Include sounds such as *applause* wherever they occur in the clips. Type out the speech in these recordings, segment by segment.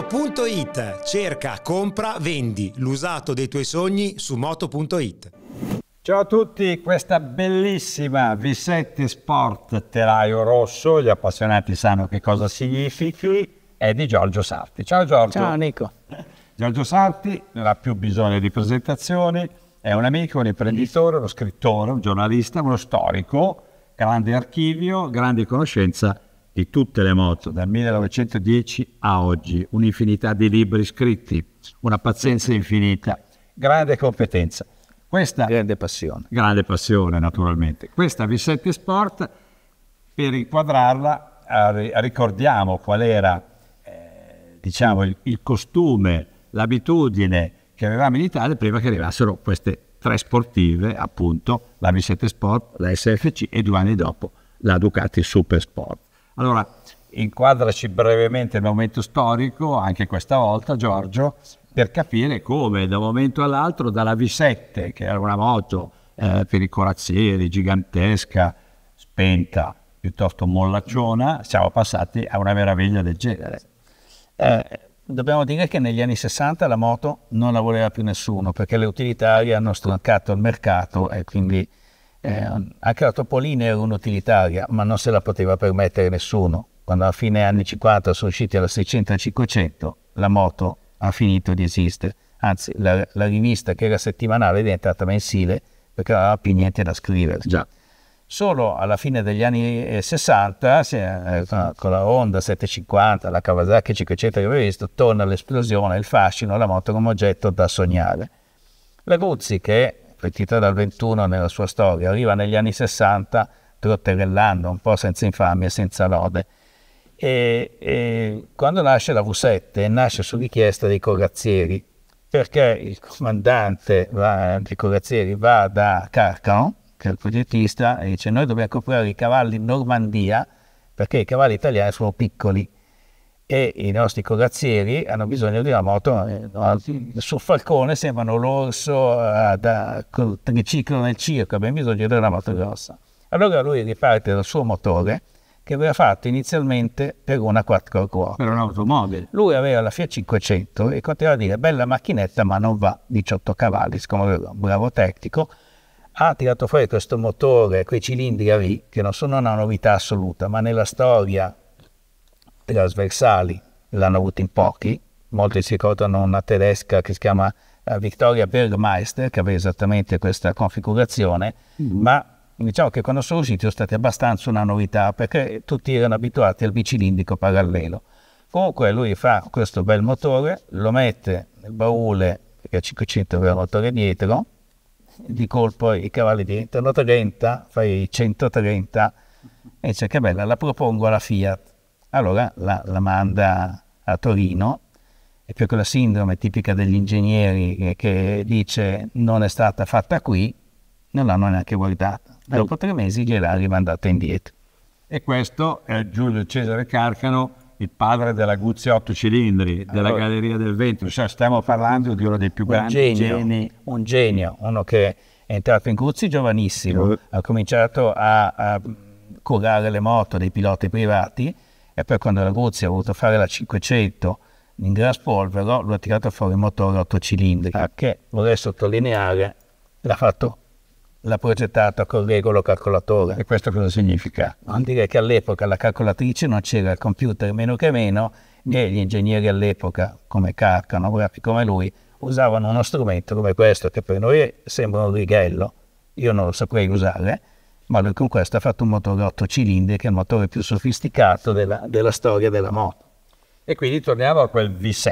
Moto.it cerca, compra, vendi l'usato dei tuoi sogni su Moto.it. Ciao a tutti, questa bellissima V7 Sport telaio rosso, gli appassionati sanno che cosa significhi, è di Giorgio Sarti. Ciao Giorgio. Ciao Nico. Giorgio Sarti non ha più bisogno di presentazioni, è un amico, un imprenditore, uno scrittore, un giornalista, uno storico, grande archivio, grande conoscenza di tutte le moto, dal 1910 a oggi, un'infinità di libri scritti, una pazienza infinita, grande competenza. Questa, grande passione. Grande passione, naturalmente. Questa V7 Sport, per inquadrarla, ricordiamo qual era eh, diciamo, il, il costume, l'abitudine che avevamo in Italia prima che arrivassero queste tre sportive, appunto la V7 Sport, la SFC e due anni dopo la Ducati Super Sport. Allora, inquadraci brevemente il momento storico, anche questa volta Giorgio, per capire come da un momento all'altro dalla V7, che era una moto eh, per i corazzieri gigantesca, spenta, piuttosto mollacciona, siamo passati a una meraviglia del genere. Eh, dobbiamo dire che negli anni 60 la moto non la voleva più nessuno perché le utilitarie hanno stroncato il mercato e quindi eh, anche la Topolini era un'utilitaria, ma non se la poteva permettere nessuno. Quando a fine anni 50 sono usciti alla 600 e 500, la moto ha finito di esistere. Anzi, la, la rivista che era settimanale è diventata mensile perché non aveva più niente da scrivere. Già. Solo alla fine degli anni 60, eh, se, eh, con la Honda 750, la Kawasaki 500 che avevi visto, torna l'esplosione, il fascino, la moto come oggetto da sognare. La Guzzi, che partita dal 21 nella sua storia, arriva negli anni 60 trotterellando, un po' senza infamia, e senza lode. E, e quando nasce la V7, nasce su richiesta dei corazzieri, perché il comandante va, dei corazzieri va da Carcan, che è il progettista, e dice noi dobbiamo comprare i cavalli in Normandia, perché i cavalli italiani sono piccoli e i nostri corazzieri hanno bisogno di una moto eh, sul falcone sembrano l'orso eh, da triciclo nel circo abbiamo bisogno di una moto grossa allora lui riparte dal suo motore che aveva fatto inizialmente per una 4 ruote per un'automobile lui aveva la Fiat 500 e continuava a dire bella macchinetta ma non va 18 cavalli siccome era un bravo tecnico ha tirato fuori questo motore, quei cilindri a V, che non sono una novità assoluta, ma nella storia trasversali, l'hanno avuto in pochi, molti si ricordano una tedesca che si chiama eh, Victoria Bergmeister che aveva esattamente questa configurazione, mm-hmm. ma diciamo che quando sono usciti sono stati abbastanza una novità perché tutti erano abituati al bicilindrico parallelo. Comunque lui fa questo bel motore, lo mette nel baule, che a 500 aveva il motore dietro, di colpo i cavalli diventano 30, fai 130 e dice che bella, la propongo alla Fiat allora la, la manda a Torino è più quella sindrome tipica degli ingegneri che dice non è stata fatta qui, non l'hanno neanche guardata. Dopo tre mesi gliel'ha rimandata indietro. E questo è Giulio Cesare Carcano, il padre della Guzzi 8 cilindri, della allora, Galleria del Vento. Cioè stiamo parlando di uno dei più un grandi genio, geni. Un genio, uno che è entrato in Guzzi giovanissimo, ha cominciato a, a curare le moto dei piloti privati, e poi quando la Guzzi ha voluto fare la 500 in graspolvero lui ha tirato fuori il motore a 8 cilindri ah. che vorrei sottolineare l'ha fatto l'ha progettata con regolo calcolatore e questo cosa significa? Non dire che all'epoca la calcolatrice non c'era il computer meno che meno e gli ingegneri all'epoca come Carcano, Grappi come lui usavano uno strumento come questo che per noi sembra un righello io non lo saprei usare ma lui con questo ha fatto un motore 8 cilindri che è il motore più sofisticato della, della storia della moto. E quindi torniamo a quel V7,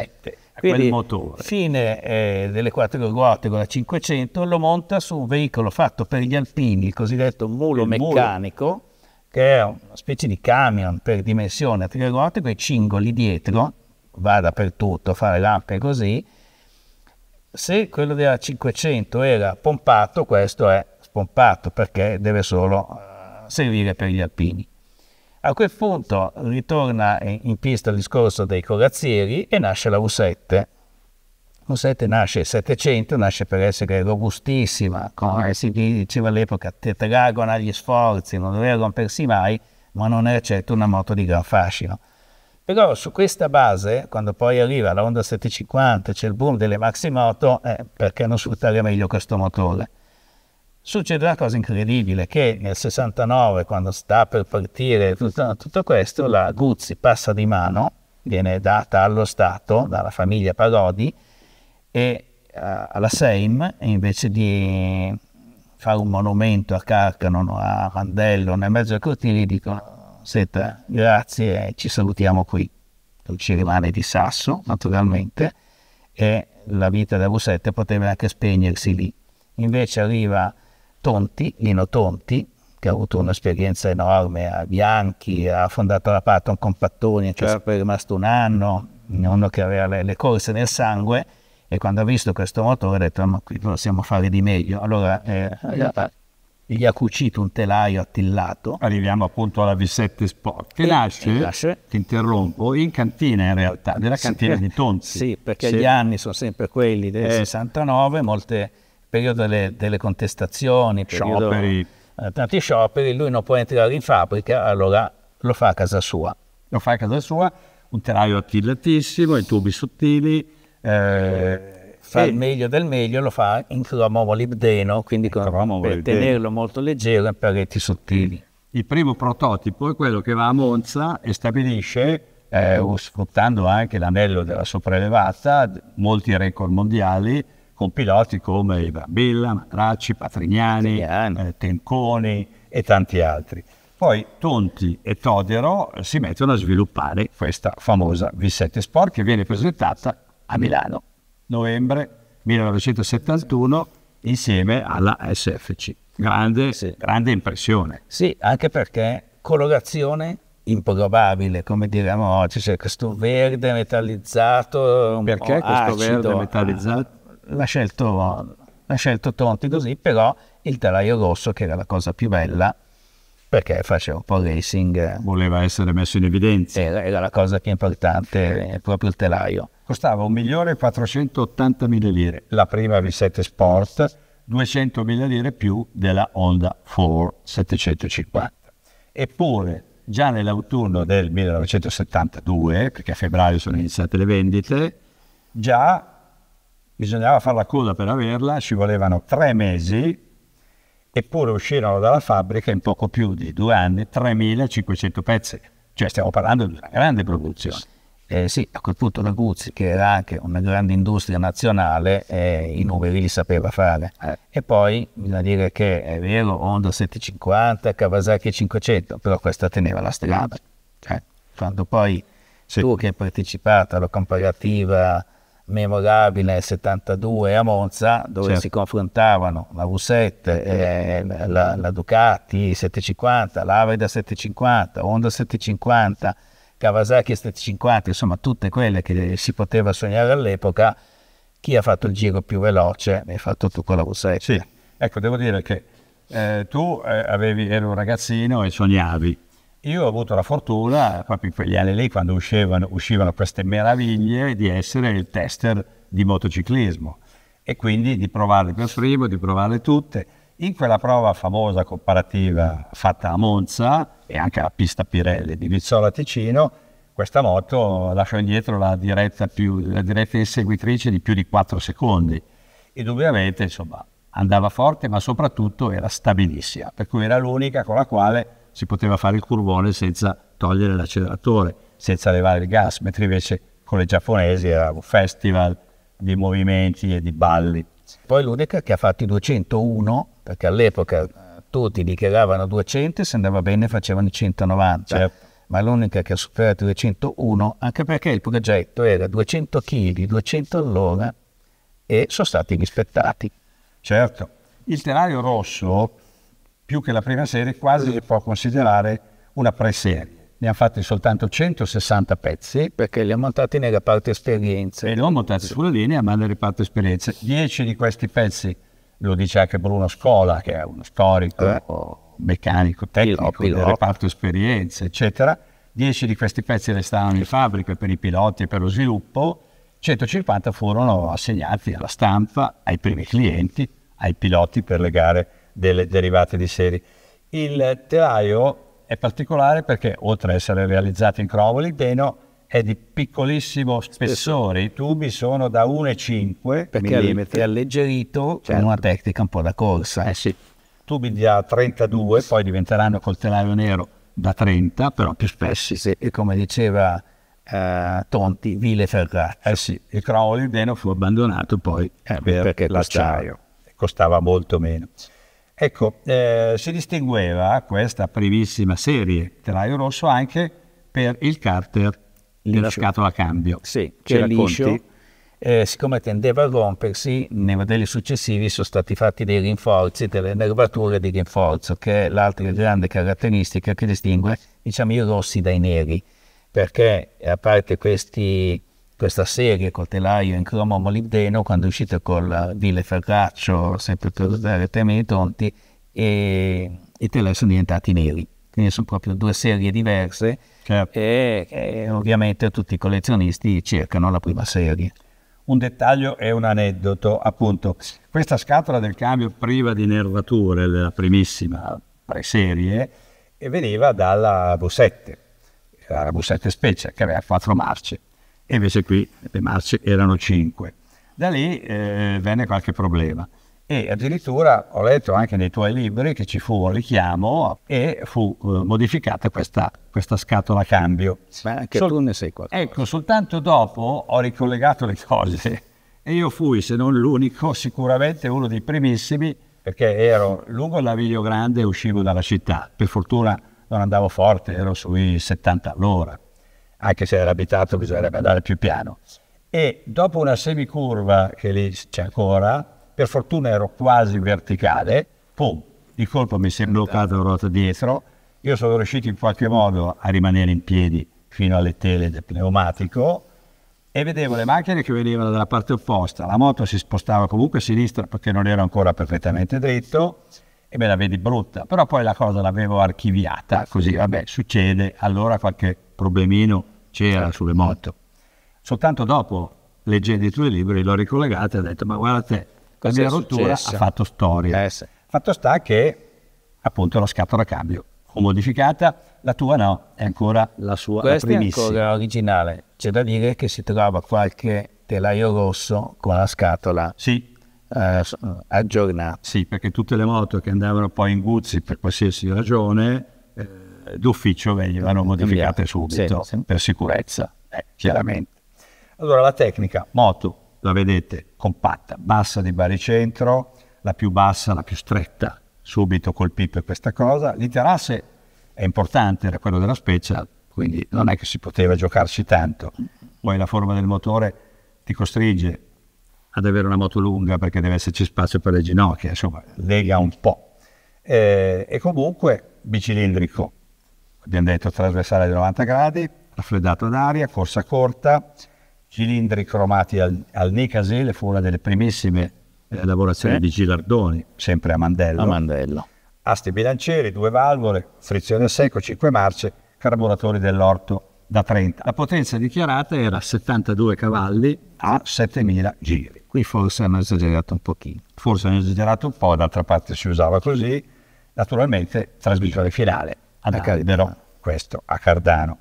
a quindi, quel motore. Fine eh, delle quattro ruote con la 500 lo monta su un veicolo fatto per gli alpini, il cosiddetto mulo il meccanico, mulo. che è una specie di camion per dimensione a tre ruote con i cingoli dietro, va dappertutto a fare lampe così. Se quello della 500 era pompato, questo è pompato perché deve solo eh, servire per gli alpini. A quel punto ritorna in pista il discorso dei corazzieri e nasce la Russette. 7 nasce nel 700, nasce per essere robustissima, come si diceva all'epoca, tetragona agli sforzi, non doveva rompersi mai, ma non era certo una moto di gran fascino. Però su questa base, quando poi arriva la Honda 750, c'è il boom delle maxi moto, eh, perché non sfruttare meglio questo motore? succede una cosa incredibile che nel 69 quando sta per partire tutto, tutto, questo la Guzzi passa di mano viene data allo Stato dalla famiglia Parodi e uh, alla Seim invece di fare un monumento a Carcano a Randello nel mezzo del cortile dicono senta grazie e ci salutiamo qui ci rimane di Sasso naturalmente e la vita della 7 poteva anche spegnersi lì invece arriva Tonti, Lino Tonti, che ha avuto un'esperienza enorme a Bianchi, ha fondato la Patton con Pattoni, certo. che è rimasto un anno, uno che aveva le, le, corse nel sangue, e quando ha visto questo motore ha detto, ah, ma qui possiamo fare di meglio. Allora eh, gli ha cucito un telaio attillato. Arriviamo appunto alla V7 Sport, che nasce, nasce, ti interrompo, in cantina in realtà, nella cantina sì, eh, di Tonti. Sì, perché sì. gli anni sono sempre quelli del eh. 69, molte periodo delle, delle contestazioni, periodo, scioperi. Eh, tanti scioperi, lui non può entrare in fabbrica, allora lo fa a casa sua. Lo fa a casa sua, un telaio attillatissimo, i tubi sottili. Eh, fa sì. il meglio del meglio, lo fa in cromo molibdeno, quindi con, cromo per molibdeno. tenerlo molto leggero e per reti sottili. Il primo prototipo è quello che va a Monza e stabilisce, eh, sfruttando anche l'anello della sopraelevata, molti record mondiali, con piloti come Brambilla, Matracci, Patrignani, eh, Tenconi e tanti altri. Poi Tonti e Todero si mettono a sviluppare questa famosa V7 Sport che viene presentata a Milano, novembre 1971, insieme alla SFC. Grande, sì. grande impressione. Sì, anche perché colorazione improbabile, come diremmo oggi, c'è cioè questo verde metallizzato. Un perché questo acido, verde metallizzato? l'ha scelto, l'ha scelto Tronti così, però il telaio rosso, che era la cosa più bella, perché faceva un po' racing. Eh, Voleva essere messo in evidenza. Era, era la cosa più importante, eh, proprio il telaio. Costava 1.480.000 lire la prima V7 Sport, 200.000 lire più della Honda 4 750. Eppure già nell'autunno del 1972, perché a febbraio sono iniziate le vendite, già bisognava fare la coda per averla, ci volevano tre mesi, eppure uscirono dalla fabbrica in poco più di due anni 3.500 pezzi, cioè stiamo parlando di una grande produzione. Eh sì, a quel punto la Guzzi, che era anche una grande industria nazionale, eh, i numeri li sapeva fare. Eh. E poi bisogna dire che è vero, Honda 750, Kawasaki 500, però questa teneva la strada. Cioè, quando poi sì. tu che hai partecipato alla comparativa memorabile nel 72 a Monza dove certo. si confrontavano la V7, eh, la, la, Ducati 750, l'Aveda 750, Honda 750, Kawasaki 750, insomma tutte quelle che si poteva sognare all'epoca, chi ha fatto il giro più veloce ha fatto tutto con la V7. Sì, ecco, devo dire che eh, tu eh, avevi, eri un ragazzino e sognavi io ho avuto la fortuna, proprio in quegli anni lì, quando uscivano, uscivano queste meraviglie, di essere il tester di motociclismo e quindi di provarle per primo, di provarle tutte. In quella prova famosa comparativa fatta a Monza e anche alla pista Pirelli di Vizzola Ticino, questa moto lasciò indietro la diretta, più, la diretta inseguitrice di più di 4 secondi. Indubbiamente, insomma, andava forte, ma soprattutto era stabilissima, per cui era l'unica con la quale si poteva fare il curvone senza togliere l'acceleratore, senza levare il gas, mentre invece con le giapponesi era un festival di movimenti e di balli. Poi l'unica che ha fatto i 201, perché all'epoca eh, tutti dichiaravano 200 e se andava bene facevano i 190. Certo. Ma l'unica che ha superato i 201, anche perché il progetto era 200 kg, 200 all'ora e sono stati rispettati. Certo. Il telaio rosso più che la prima serie quasi mm. si può considerare una pre-serie. Ne ha fatti soltanto 160 pezzi. Perché li ha montati nel reparto esperienze. E li ho montati sulla linea, ma nel reparto esperienze. Dieci di questi pezzi, lo dice anche Bruno Scola, che è uno storico, eh. meccanico, tecnico Pilo, del reparto esperienze, eccetera. Dieci di questi pezzi restavano in fabbrica per i piloti e per lo sviluppo. 150 furono assegnati alla stampa, ai primi clienti, ai piloti per le gare delle derivate di serie. Il telaio è particolare perché oltre ad essere realizzato in cromo ligneo è di piccolissimo spessore, i tubi sono da 1,5 mm, alleggerito certo. con una certo. tecnica un po' da corsa. Eh sì. Tubi da 32, poi diventeranno col telaio nero da 30, però più spessi. Sì. E come diceva eh, Tonti, vile ferrate. Eh sì, il cromo fu abbandonato poi eh, per perché l'acciaio, costava molto meno. Ecco, eh, si distingueva questa primissima serie telaio rosso anche per il carter liscio. della scatola a cambio. Sì, che è liscio. Eh, siccome tendeva a rompersi, nei modelli successivi sono stati fatti dei rinforzi, delle nervature di rinforzo, che è l'altra grande caratteristica che distingue diciamo, i rossi dai neri, perché a parte questi questa serie col telaio in cromo molibdeno quando è uscito col Ville Ferraccio, sempre per usare temi di tonti, e i telai sono diventati neri. Quindi sono proprio due serie diverse certo. e, e ovviamente tutti i collezionisti cercano la prima serie un dettaglio e un aneddoto. Appunto, questa scatola del cambio priva di nervature, la primissima pre-serie, preserie, veniva dalla V7, la V7 Special, che aveva quattro marce e invece qui le marce erano 5. Da lì eh, venne qualche problema e addirittura ho letto anche nei tuoi libri che ci fu un richiamo e fu eh, modificata questa, questa, scatola cambio. Ma anche Sol- tu ne sei qualcosa. Ecco, soltanto dopo ho ricollegato le cose e io fui, se non l'unico, sicuramente uno dei primissimi perché ero lungo la Viglio Grande e uscivo dalla città. Per fortuna non andavo forte, ero sui 70 all'ora anche se era abitato bisognerebbe andare più piano. E dopo una semicurva, che lì c'è ancora, per fortuna ero quasi verticale, pum, di colpo mi si è bloccata la ruota dietro, io sono riuscito in qualche modo a rimanere in piedi fino alle tele del pneumatico e vedevo le macchine che venivano dalla parte opposta, la moto si spostava comunque a sinistra perché non era ancora perfettamente dritto e me la vedi brutta, però poi la cosa l'avevo archiviata, ah, così vabbè succede, allora qualche problemino c'era sulle moto. Soltanto dopo, leggendo i tuoi libri, l'ho ricollegata e ho detto ma guarda te, la mia rottura ha fatto storia. Eh, sì. Fatto sta che appunto la scatola cambio, ho modificata, la tua no, è ancora la sua Questa primissima. Questa è ancora originale, c'è da dire che si trova qualche telaio rosso con la scatola. Sì eh, aggiornati. Sì, perché tutte le moto che andavano poi in Guzzi per qualsiasi ragione eh, d'ufficio venivano modificate subito sì, sì. per sicurezza, eh, chiaramente. Allora la tecnica moto, la vedete, compatta, bassa di baricentro, la più bassa, la più stretta, subito colpì per questa cosa. L'interasse è importante, era quello della specie, quindi non è che si poteva giocarci tanto. Poi la forma del motore ti costringe ad avere una moto lunga perché deve esserci spazio per le ginocchia, insomma, lega un po'. Eh, e comunque bicilindrico, abbiamo detto trasversale di 90 gradi, raffreddato ad aria, corsa corta, cilindri cromati al, al Nicasile, fu una delle primissime eh, lavorazioni eh? di Gilardoni, sempre a Mandello. A Mandello. Asti bilancieri, due valvole, frizione a secco, 5 marce, carburatori dell'orto da 30. La potenza dichiarata era 72 cavalli a 7000 giri. Qui forse hanno esagerato un pochino. Forse hanno esagerato un po', d'altra parte si usava così. Naturalmente, trasmissione finale ad a Cardano. questo a Cardano.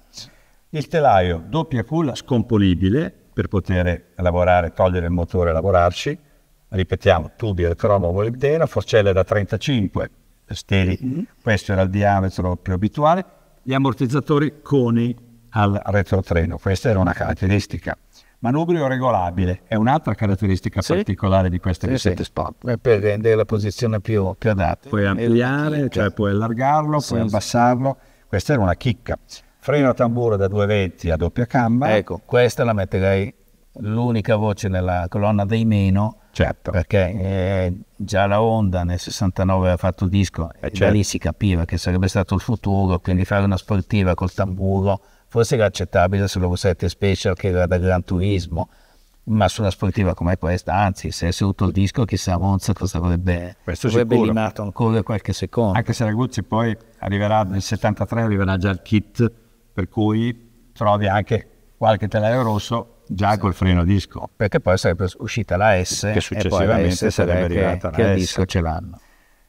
Il telaio doppia culla scomponibile per poter lavorare, togliere il motore e lavorarci. Ripetiamo, tubi del cromo molibdeno, forcelle da 35 steli, mm-hmm. questo era il diametro più abituale. Gli ammortizzatori coni al retrotreno, questa era una caratteristica. Manubrio regolabile è un'altra caratteristica sì. particolare di queste sì, biciclette. Eh, per rendere la posizione più, più adatta. Puoi ampliare, cioè puoi allargarlo, sì, puoi abbassarlo. Questa era una chicca. Freno a tamburo da 220 a doppia gamba. Ecco. Questa la metterei l'unica voce nella colonna dei meno. Certo. Perché eh, già la Honda nel 69 aveva fatto il disco eh, e certo. già lì si capiva che sarebbe stato il futuro, quindi fare una sportiva col tamburo forse era accettabile sulla 7 Special che era da Gran Turismo, ma su una sportiva come questa, anzi, se avesse avuto il disco, chissà Monza cosa avrebbe, Questo avrebbe sicuro. ancora qualche secondo. Anche se Raguzzi poi arriverà nel 73, arriverà già il kit, per cui trovi anche qualche telaio rosso già sì. col freno disco. Perché poi sarebbe uscita la S che successivamente e poi la S sarebbe arrivata che, la che S. il disco ce l'hanno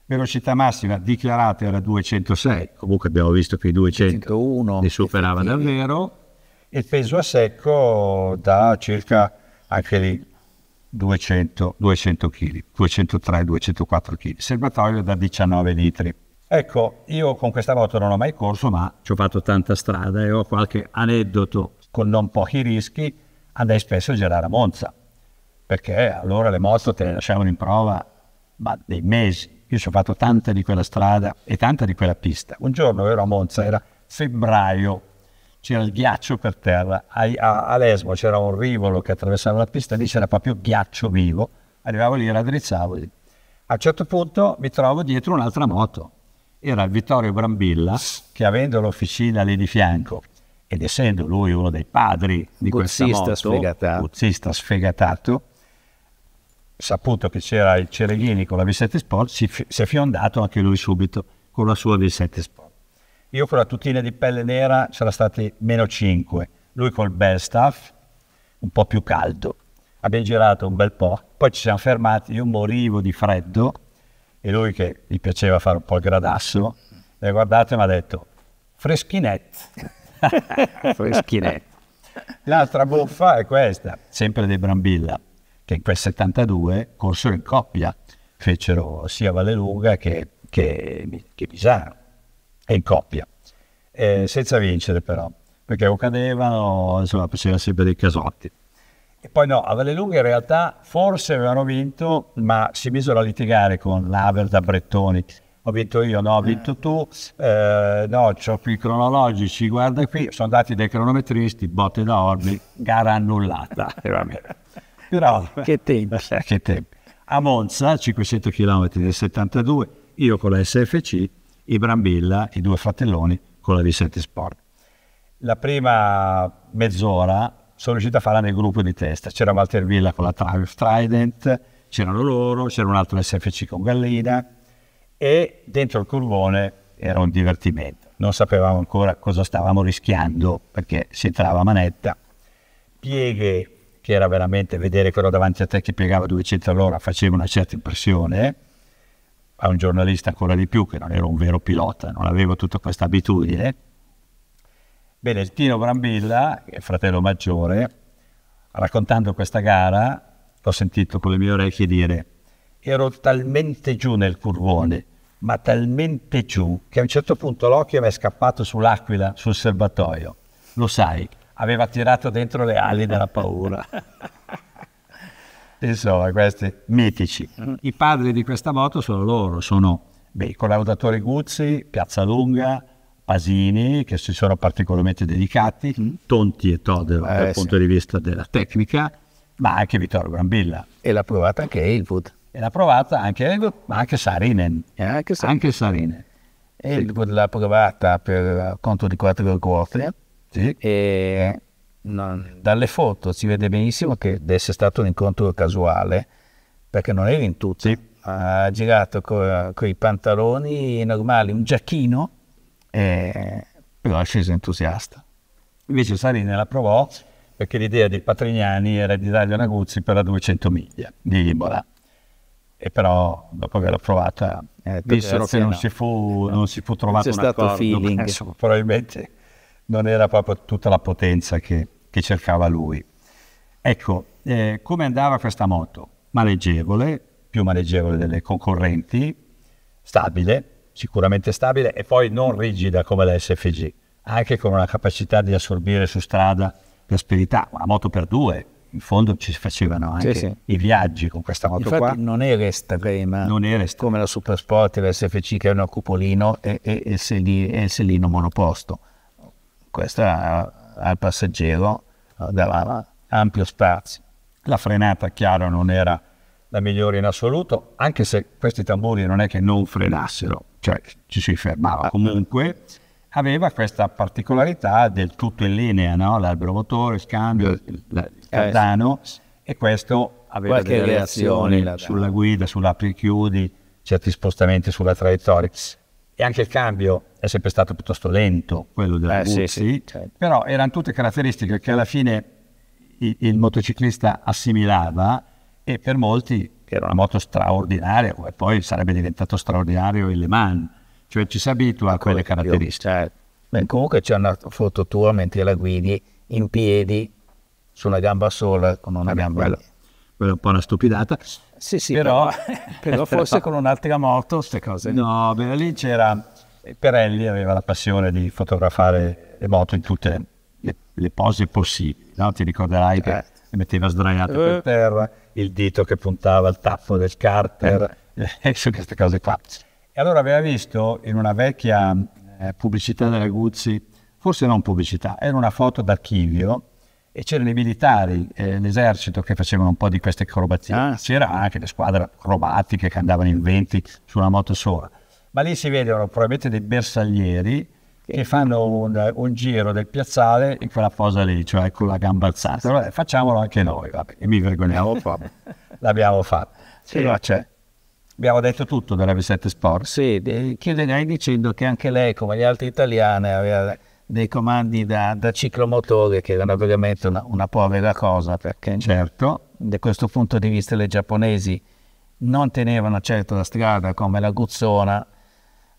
velocità massima dichiarata era 206, comunque abbiamo visto che i 201 ne superava davvero, e peso a secco da circa anche lì 200, 200 kg, 203-204 kg, serbatoio da 19 litri. Ecco, io con questa moto non ho mai corso, ma ci ho fatto tanta strada e ho qualche aneddoto con non pochi rischi, andai spesso a girare a Monza, perché allora le moto te le lasciavano in prova ma dei mesi, io ci ho fatto tanta di quella strada e tanta di quella pista. Un giorno ero a Monza, era febbraio, c'era il ghiaccio per terra, a, a, a Lesbo c'era un rivolo che attraversava la pista, lì c'era proprio ghiaccio vivo, arrivavo lì, e raddrizzavo lì. A un certo punto mi trovo dietro un'altra moto, era Vittorio Brambilla, che avendo l'officina lì di fianco, ed essendo lui uno dei padri di buzzista questa moto, sfegatato. buzzista sfegatato, saputo che c'era il Cereghini con la V7 Sport, si, si, è fiondato anche lui subito con la sua V7 Sport. Io con la tutina di pelle nera c'era stati meno 5, lui col bel staff, un po' più caldo. Abbiamo girato un bel po', poi ci siamo fermati, io morivo di freddo e lui che gli piaceva fare un po' il gradasso, mi ha guardato e mi ha detto freschinetto. *laughs* freschinetto. L'altra buffa è questa, sempre dei Brambilla che in quel 72 corsero in coppia, fecero sia Vallelunga che, che, che Bisano, e in coppia, eh, senza vincere però, perché o cadevano, insomma, facevano sempre dei casotti. E poi no, a Vallelunga in realtà forse avevano vinto, ma si misero a litigare con l'Aver da Brettoni, ho vinto io, no, ho vinto tu, eh, no, ho qui i cronologici, guarda qui, sono andati dai cronometristi, botte da orbi, gara annullata. *laughs* Bravo. Che tempi. Eh, che tempi. A Monza, 500 km del 72, io con la SFC, i Brambilla, i due fratelloni con la V7 Sport. La prima mezz'ora sono riuscito a farla nel gruppo di testa. C'era Walter Villa con la Triumph Trident, c'erano loro, c'era un altro SFC con Gallina e dentro il curvone era un divertimento. Non sapevamo ancora cosa stavamo rischiando perché si entrava a manetta. Pieghe che era veramente vedere quello davanti a te che piegava 200 all'ora faceva una certa impressione, a un giornalista ancora di più che non ero un vero pilota, non avevo tutta questa abitudine. Bene, il Tino Brambilla, fratello maggiore, raccontando questa gara, l'ho sentito con le mie orecchie dire, ero talmente giù nel curvone, ma talmente giù che a un certo punto l'occhio mi è scappato sull'aquila, sul serbatoio. Lo sai, aveva tirato dentro le ali della paura. Insomma, questi mitici. I padri di questa moto sono loro, sono beh, i collaudatori Guzzi, Piazza Lunga, Pasini, che si sono particolarmente dedicati, mm. Tonti e Todero eh, dal sì. punto di vista della tecnica, ma anche Vittorio Grambilla. E l'ha provata anche Elwood. E l'ha provata anche Elwood, ma anche Sarinen. E anche, Sarinen. Anche Sarinen. Elwood l'ha provata per conto di quattro quote sì. E non, dalle foto si vede benissimo che deve essere stato un incontro casuale, perché non era in tutto. Sì. Ha girato con i pantaloni normali, un giacchino, e, però è sceso entusiasta. Invece Salini la provò perché l'idea dei Patrignani era di dargli una Guzzi per la 200 miglia di Imola. E però dopo averla provata, eh, vissero eh, che non, no. si fu, non si fu trovato un accordo, feeling. Penso, *laughs* probabilmente non era proprio tutta la potenza che, che cercava lui. Ecco, eh, come andava questa moto? Maneggevole, più maneggevole delle concorrenti, stabile, sicuramente stabile e poi non rigida come la SFG, anche con una capacità di assorbire su strada l'asperità, una moto per due, in fondo ci si facevano anche sì, sì. i viaggi con questa moto Infatti qua. non era estrema non era estrema. come la Supersport e la SFC che è un cupolino e, e, e, selino, e selino monoposto questa al passeggero eh, dava ampio spazio. La frenata, chiaro, non era la migliore in assoluto, anche se questi tamburi non è che non frenassero, cioè ci si fermava ah. comunque. Aveva questa particolarità del tutto in linea, no? l'albero motore, il cambio, il eh, cardano, e questo aveva Qualche delle reazioni sulla guida, sull'apri e chiudi, certi spostamenti sulla traiettoria e anche il cambio è sempre stato piuttosto lento, quello della eh, Guzzi, sì, sì, certo. però erano tutte caratteristiche che alla fine il, il motociclista assimilava e per molti era una moto straordinaria, come poi sarebbe diventato straordinario il Le Mans, cioè ci si abitua a quelle caratteristiche. Certo. Beh, comunque c'è una foto tua mentre la guidi in piedi su una gamba sola con una Vabbè, gamba. Bello quella è un po' una stupidata. Sì, sì, però, però *laughs* forse con un'altra moto queste cose. No, beh, lì c'era... Eh, Perelli aveva la passione di fotografare le moto in tutte le, le, pose possibili, no? ti ricorderai che eh. metteva sdraiato eh. per terra, il dito che puntava al tappo del carter, eh. *laughs* eh. su queste cose qua. E allora aveva visto in una vecchia eh, pubblicità della Guzzi, forse non pubblicità, era una foto d'archivio e c'erano i militari, eh, l'esercito che facevano un po' di queste acrobazie, ah, sì. c'era anche le squadre acrobatiche che andavano in venti su una moto sola, ma lì si vedono probabilmente dei bersaglieri che fanno un, un giro del piazzale in quella posa lì, cioè con la gamba alzata. Allora eh, facciamolo anche noi, vabbè, e mi vergogniamo proprio, *laughs* l'abbiamo fatto. Sì. Allora, cioè, abbiamo detto tutto della V7 Sport. Sì, chiuderei dicendo che anche lei, come gli altri italiani, aveva dei comandi da, da ciclomotore che erano veramente una, una povera cosa perché certo da questo punto di vista le giapponesi non tenevano certo la strada come la Guzzona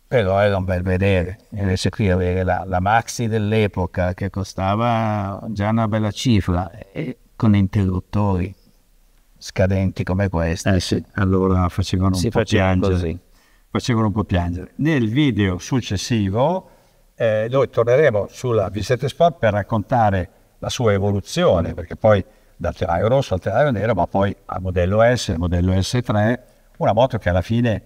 però era un bel vedere. Invece qui avere la, la maxi dell'epoca che costava già una bella cifra e con interruttori scadenti come questi. Eh sì, allora facevano un si po' piangere. Così. Facevano un po' piangere. Nel video successivo eh, noi torneremo sulla Vicente Sport per raccontare la sua evoluzione, perché poi dal telaio rosso al telaio nero, ma poi al modello S, al modello S3, una moto che alla fine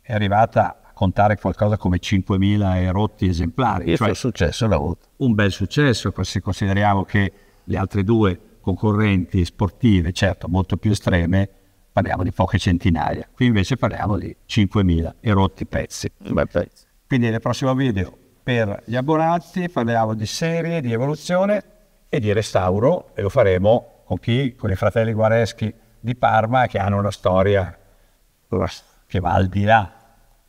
è arrivata a contare qualcosa come 5.000 erotti esemplari. Questo cioè, successo una volta. Un bel successo, se consideriamo che le altre due concorrenti sportive, certo molto più estreme, parliamo di poche centinaia. Qui invece parliamo di 5.000 e rotti pezzi. Quindi nel prossimo video per gli abbonati, parliamo di serie, di evoluzione e di restauro e lo faremo con chi? Con i fratelli Guareschi di Parma che hanno una storia che va al di là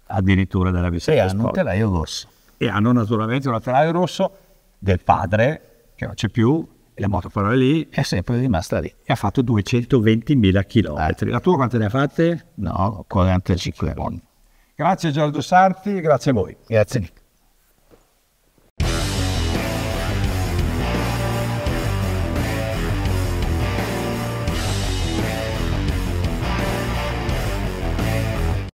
addirittura della vicenda. E hanno un telaio rosso. E hanno naturalmente un telaio rosso del padre che non c'è più, e la moto però è lì, è sempre rimasta lì. E ha fatto 220.000 km. Eh. La tua quante ne ha fatte? No, 45 Grazie Giorgio Sarti, grazie a voi. Grazie.